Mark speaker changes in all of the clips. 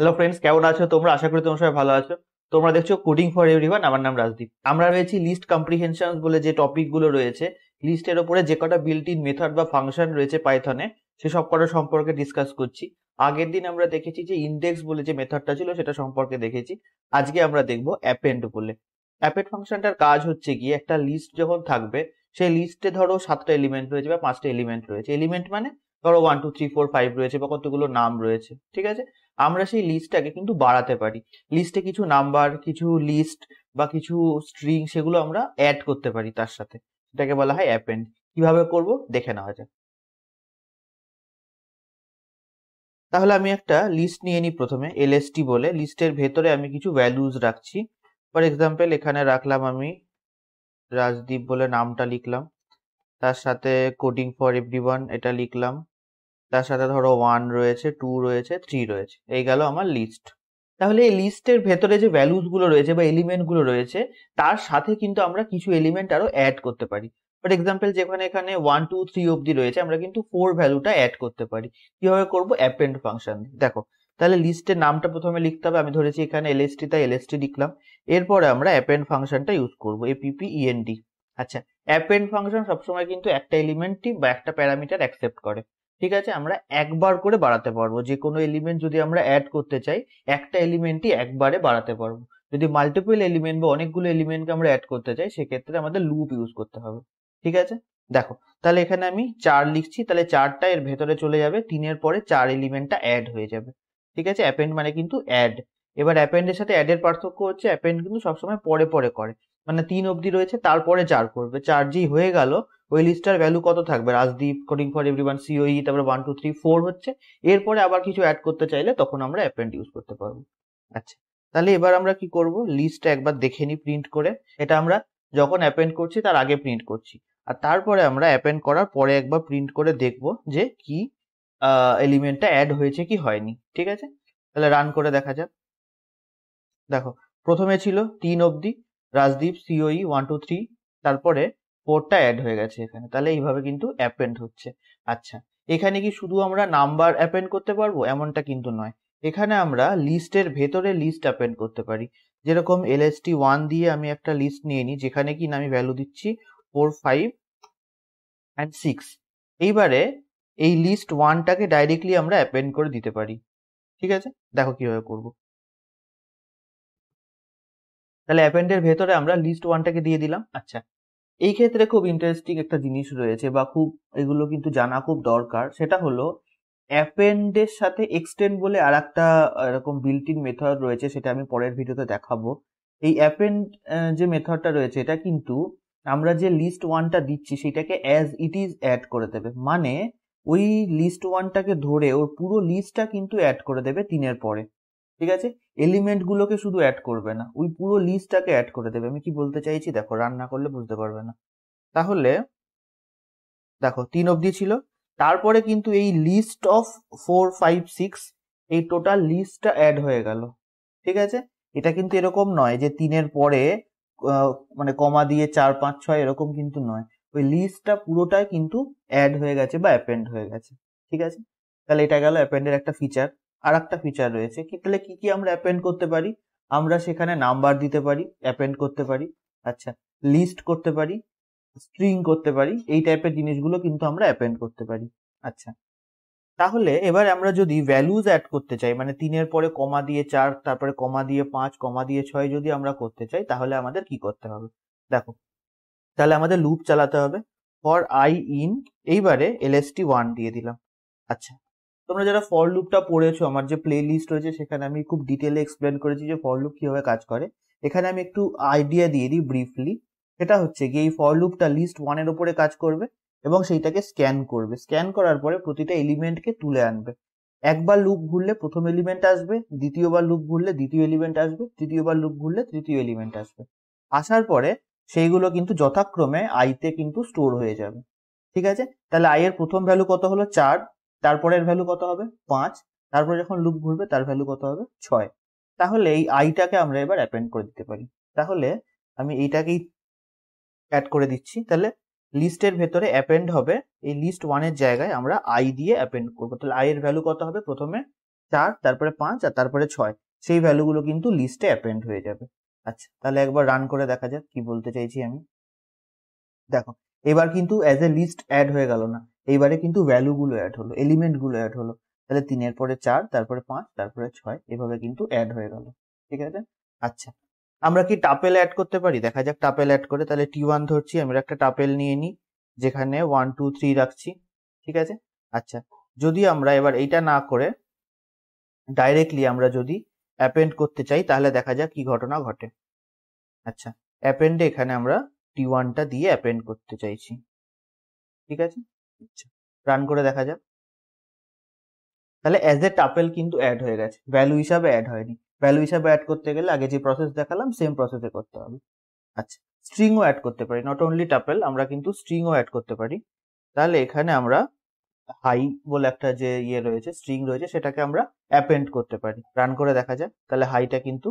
Speaker 1: hello friends কেমন আছো তোমরা আশা করি তোমার সবাই ভালো আছো তোমরা দেখছো কোডিং ফর এভরিওয়ান আমার নাম রাজদীপ আমরা রয়েছি লিস্ট কম্প্রিহেনশন বলে যে টপিকগুলো রয়েছে লিস্টের ওপরে যে কটা বিল্ট ইন মেথড বা ফাংশন রয়েছে পাইথনে সে সব কটা সম্পর্কে ডিসকাস করছি আগের দিন আমরা দেখেছি যে ইন্ডেক্স বলে যে মেথডটা ছিল সেটা সম্পর্কে দেখেছি আজকে আমরা দেখব অ্যাপেন্ড বলে অ্যাপেন্ড ফাংশনটার কাজ হচ্ছে কি একটা লিস্ট যখন থাকবে সেই লিস্টে ধরো সাতটা এলিমেন্ট রয়েছে বা পাঁচটা এলিমেন্ট রয়েছে এলিমেন্ট মানে ধরো one two three four five রয়েছে বা কতগুলো নাম রয়েছে ঠিক আছে আমরা সেই লিস্টটাকে কিন্তু বাড়াতে পারি লিস্টে কিছু নাম্বার কিছু লিস্ট বা কিছু স্ট্রিং সেগুলো আমরা অ্যাড করতে পারি তার সাথে সেটাকে বলা হয় অ্যাপেন্ড কিভাবে করব দেখে নেওয়া যাক তাহলে আমি একটা লিস্ট নিয়ে নিই প্রথমে এলএসটি বলে লিস্টের ভেতরে আমি কিছু ভ্যালুজ রাখছি ফর এক্সাম্পল এখানে রাখলাম আমি রাজদীপ বলে নামটা লিখলাম তার সাথে কোডিং ফর ওয়ান এটা লিখলাম তার সাথে ধরো ওয়ান রয়েছে টু রয়েছে থ্রি রয়েছে এই গেল আমার লিস্ট তাহলে এই লিস্টের ভেতরে যে ভ্যালুসগুলো রয়েছে বা এলিমেন্টগুলো রয়েছে তার সাথে কিন্তু আমরা কিছু এলিমেন্ট আরও অ্যাড করতে পারি ফর এক্সাম্পল যেখানে এখানে ওয়ান টু থ্রি অবধি রয়েছে আমরা কিন্তু ফোর ভ্যালুটা অ্যাড করতে পারি কিভাবে করবো অ্যাপেন্ড ফাংশন দেখো তাহলে লিস্টের নামটা প্রথমে লিখতে হবে আমি ধরেছি এখানে এলএসটি তাই এলএসটি লিখলাম এরপরে আমরা অ্যাপেন্ড ফাংশনটা ইউজ করবো এপিপি ইএনডি e আচ্ছা অ্যাপেন্ড ফাংশন সবসময় কিন্তু একটা এলিমেন্টই বা একটা প্যারামিটার অ্যাকসেপ্ট করে ঠিক আছে আমরা একবার করে বাড়াতে পারবো যে কোনো এলিমেন্ট যদি আমরা অ্যাড করতে চাই একটা এলিমেন্টই একবারে বাড়াতে পারবো যদি মাল্টিপল এলিমেন্ট বা অনেকগুলো এলিমেন্টকে আমরা অ্যাড করতে চাই সেক্ষেত্রে আমাদের লুপ ইউজ করতে হবে ঠিক আছে দেখো তাহলে এখানে আমি চার লিখছি তাহলে চারটা এর ভেতরে চলে যাবে তিনের পরে চার এলিমেন্টটা অ্যাড হয়ে যাবে ঠিক আছে অ্যাপেন্ড মানে কিন্তু অ্যাড এবার অ্যাপেন্ডের সাথে অ্যাডের পার্থক্য হচ্ছে অ্যাপেন্ড কিন্তু সবসময় পরে পরে করে মানে তিন অবধি রয়েছে তারপরে চার করবে চার যেই হয়ে গেল ওই লিস্টটার ভ্যালু কত থাকবে Rajdeep coding for everyone C O E তারপরে ওয়ান টু থ্রি ফোর হচ্ছে এরপরে আবার কিছু অ্যাড করতে চাইলে তখন আমরা অ্যাপেন্ড ইউজ করতে পারবো আচ্ছা তাহলে এবার আমরা কি করব লিস্টটা একবার দেখে নিই প্রিন্ট করে এটা আমরা যখন অ্যাপেন্ড করছি তার আগে প্রিন্ট করছি আর তারপরে আমরা অ্যাপেন্ড করার পরে একবার প্রিন্ট করে দেখব যে কি এলিমেন্টটা অ্যাড হয়েছে কি হয়নি ঠিক আছে তাহলে রান করে দেখা যাক দেখো প্রথমে ছিল তিন অবধি Rajdeep C O E one two three তারপরে ফোরটা অ্যাড হয়ে গেছে এখানে তাহলে এইভাবে কিন্তু অ্যাপেন্ড হচ্ছে আচ্ছা এখানে কি শুধু আমরা নাম্বার অ্যাপেন্ড করতে পারবো এমনটা কিন্তু নয় এখানে আমরা লিস্টের ভেতরে লিস্ট অ্যাপেন্ড করতে পারি যেরকম টি ওয়ান দিয়ে আমি একটা লিস্ট নিয়ে নিই যেখানে কি আমি ভ্যালু দিচ্ছি ফোর ফাইভ অ্যান্ড সিক্স এইবারে এই লিস্ট ওয়ানটাকে ডাইরেক্টলি আমরা অ্যাপেন্ড করে দিতে পারি ঠিক আছে দেখো কিভাবে করব তাহলে অ্যাপেন্ডের ভেতরে আমরা লিস্ট ওয়ানটাকে দিয়ে দিলাম আচ্ছা এই ক্ষেত্রে খুব ইন্টারেস্টিং একটা জিনিস রয়েছে বা খুব এগুলো কিন্তু জানা খুব দরকার সেটা হলো অ্যাপেন্ডের সাথে এক্সটেন্ড বলে আর একটা এরকম বিল্টিন মেথড রয়েছে সেটা আমি পরের ভিডিওতে দেখাবো এই অ্যাপেন্ড যে মেথডটা রয়েছে এটা কিন্তু আমরা যে লিস্ট ওয়ানটা দিচ্ছি সেটাকে অ্যাজ ইট ইজ অ্যাড করে দেবে মানে ওই লিস্ট ওয়ানটাকে ধরে ওর পুরো লিস্টটা কিন্তু অ্যাড করে দেবে তিনের পরে ঠিক আছে এলিমেন্টগুলোকে শুধু অ্যাড করবে না ওই পুরো লিস্টটাকে অ্যাড করে দেবে আমি কি বলতে চাইছি দেখো রান্না করলে বুঝতে পারবে না তাহলে দেখো তিন অবধি ছিল তারপরে কিন্তু এই list of four five six এই টোটাল লিস্টটা অ্যাড হয়ে গেল ঠিক আছে এটা কিন্তু এরকম নয় যে তিনের পরে মানে কমা দিয়ে চার পাঁচ ছয় এরকম কিন্তু নয় ওই লিস্টটা পুরোটাই কিন্তু অ্যাড হয়ে গেছে বা অ্যাপেন্ড হয়ে গেছে ঠিক আছে তাহলে এটা গেল অ্যাপেন্ডের একটা ফিচার আর একটা ফিচার রয়েছে কি তাহলে কি কি আমরা অ্যাপেন্ড করতে পারি আমরা সেখানে নাম্বার দিতে পারি অ্যাপেন্ড করতে পারি আচ্ছা লিস্ট করতে পারি স্ট্রিং করতে পারি এই টাইপের জিনিসগুলো কিন্তু আমরা অ্যাপেন্ড করতে পারি আচ্ছা তাহলে এবার আমরা যদি ভ্যালুজ অ্যাড করতে চাই মানে তিনের পরে কমা দিয়ে চার তারপরে কমা দিয়ে পাঁচ কমা দিয়ে ছয় যদি আমরা করতে চাই তাহলে আমাদের কি করতে হবে দেখো তাহলে আমাদের লুপ চালাতে হবে ফর আই ইন এইবারে এলএসটি ওয়ান দিয়ে দিলাম আচ্ছা তোমরা যারা ফর লুপটা পড়েছো আমার যে প্লে লিস্ট রয়েছে সেখানে আমি খুব ডিটেলে এক্সপ্লেন করেছি যে ফর লুপ কিভাবে কাজ করে এখানে আমি একটু আইডিয়া দিয়ে দিই ব্রিফলি সেটা হচ্ছে গিয়ে এই ফর লুপটা লিস্ট ওয়ানের ওপরে কাজ করবে এবং সেইটাকে স্ক্যান করবে স্ক্যান করার পরে প্রতিটা এলিমেন্টকে তুলে আনবে একবার লুপ ঘুরলে প্রথম এলিমেন্ট আসবে দ্বিতীয়বার লুপ ঘুরলে দ্বিতীয় এলিমেন্ট আসবে তৃতীয়বার লুপ ঘুরলে তৃতীয় এলিমেন্ট আসবে আসার পরে সেইগুলো কিন্তু যথাক্রমে আইতে কিন্তু স্টোর হয়ে যাবে ঠিক আছে তাহলে আই এর প্রথম ভ্যালু কত হলো চার তারপরের ভ্যালু কত হবে পাঁচ তারপরে যখন লুপ ঘুরবে তার ভ্যালু কত হবে ছয় তাহলে এই আইটাকে আমরা এবার অ্যাপেন্ড করে দিতে পারি তাহলে আমি এইটাকেই অ্যাড করে দিচ্ছি তাহলে লিস্টের ভেতরে অ্যাপেন্ড হবে এই লিস্ট ওয়ানের জায়গায় আমরা আই দিয়ে অ্যাপেন্ড করবো তাহলে আই এর ভ্যালু কত হবে প্রথমে চার তারপরে পাঁচ আর তারপরে ছয় সেই ভ্যালুগুলো কিন্তু লিস্টে অ্যাপেন্ড হয়ে যাবে আচ্ছা তাহলে একবার রান করে দেখা যাক কি বলতে চাইছি আমি দেখো এবার কিন্তু অ্যাজ এ লিস্ট অ্যাড হয়ে গেল না এইবারে কিন্তু ভ্যালুগুলো অ্যাড হলো এলিমেন্টগুলো অ্যাড হলো তাহলে তিনের পরে চার তারপরে পাঁচ তারপরে ছয় এভাবে কিন্তু অ্যাড হয়ে গেল ঠিক আছে আচ্ছা আমরা কি টাপেল অ্যাড করতে পারি দেখা যাক টাপেল অ্যাড করে তাহলে টি ওয়ান ধরছি আমরা একটা টাপেল নিয়ে নিই যেখানে ওয়ান টু থ্রি রাখছি ঠিক আছে আচ্ছা যদি আমরা এবার এইটা না করে ডাইরেক্টলি আমরা যদি অ্যাপেন্ড করতে চাই তাহলে দেখা যাক কি ঘটনা ঘটে আচ্ছা অ্যাপেন্ডে এখানে আমরা টি ওয়ানটা দিয়ে অ্যাপেন্ড করতে চাইছি ঠিক আছে রান করে দেখা যাক তাহলে অ্যাজ এ টাপেল কিন্তু অ্যাড হয়ে গেছে ভ্যালু হিসাবে অ্যাড হয়নি ভ্যালু হিসাবে অ্যাড করতে গেলে আগে যে প্রসেস দেখালাম সেম প্রসেসে করতে হবে আচ্ছা স্ট্রিংও অ্যাড করতে পারি নট অনলি টাপেল আমরা কিন্তু স্ট্রিংও অ্যাড করতে পারি তাহলে এখানে আমরা হাই বলে একটা যে ইয়ে রয়েছে স্ট্রিং রয়েছে সেটাকে আমরা অ্যাপেন্ড করতে পারি রান করে দেখা যায় তাহলে হাইটা কিন্তু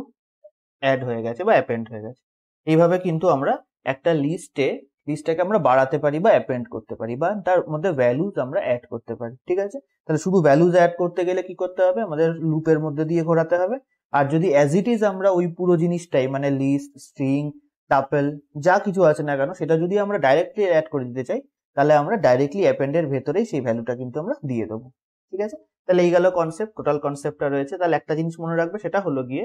Speaker 1: অ্যাড হয়ে গেছে বা অ্যাপেন্ড হয়ে গেছে এইভাবে কিন্তু আমরা একটা লিস্টে লিস্টটাকে আমরা বাড়াতে পারি বা অ্যাপেন্ড করতে পারি বা তার মধ্যে ভ্যালুজ আমরা অ্যাড করতে পারি ঠিক আছে তাহলে শুধু ভ্যালুজ অ্যাড করতে গেলে কি করতে হবে আমাদের লুপের মধ্যে দিয়ে ঘোরাতে হবে আর যদি অ্যাজ ইট ইজ আমরা ওই পুরো জিনিসটাই মানে লিস্ট স্ট্রিং টাপেল যা কিছু আছে না কেন সেটা যদি আমরা ডাইরেক্টলি অ্যাড করে দিতে চাই তাহলে আমরা ডাইরেক্টলি অ্যাপেন্ডের ভেতরেই সেই ভ্যালুটা কিন্তু আমরা দিয়ে দেবো ঠিক আছে তাহলে এই গেল কনসেপ্ট টোটাল কনসেপ্টটা রয়েছে তাহলে একটা জিনিস মনে রাখবে সেটা হলো গিয়ে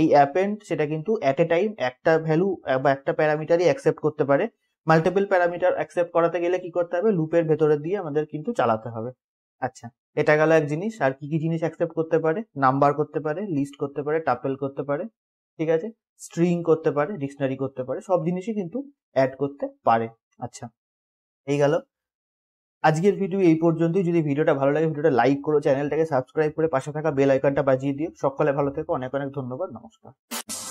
Speaker 1: এই অ্যাপেন্ড সেটা কিন্তু অ্যাট এ টাইম একটা ভ্যালু বা একটা প্যারামিটারই অ্যাকসেপ্ট করতে পারে মাল্টিপল প্যারামিটার অ্যাকসেপ্ট করাতে গেলে কি করতে হবে লুপের ভেতরে দিয়ে আমাদের কিন্তু চালাতে হবে আচ্ছা এটা গেল এক জিনিস আর কি কি জিনিস অ্যাকসেপ্ট করতে পারে নাম্বার করতে পারে লিস্ট করতে পারে টাপেল করতে পারে ঠিক আছে স্ট্রিং করতে পারে ডিকশনারি করতে পারে সব জিনিসই কিন্তু অ্যাড করতে পারে আচ্ছা এই গেল আজকের ভিডিও এই পর্যন্তই যদি ভিডিওটা ভালো লাগে ভিডিওটা লাইক করো চ্যানেলটাকে সাবস্ক্রাইব করে পাশে থাকা বেল আইকনটা বাজিয়ে দিও সকলে ভালো থেকো অনেক অনেক ধন্যবাদ নমস্কার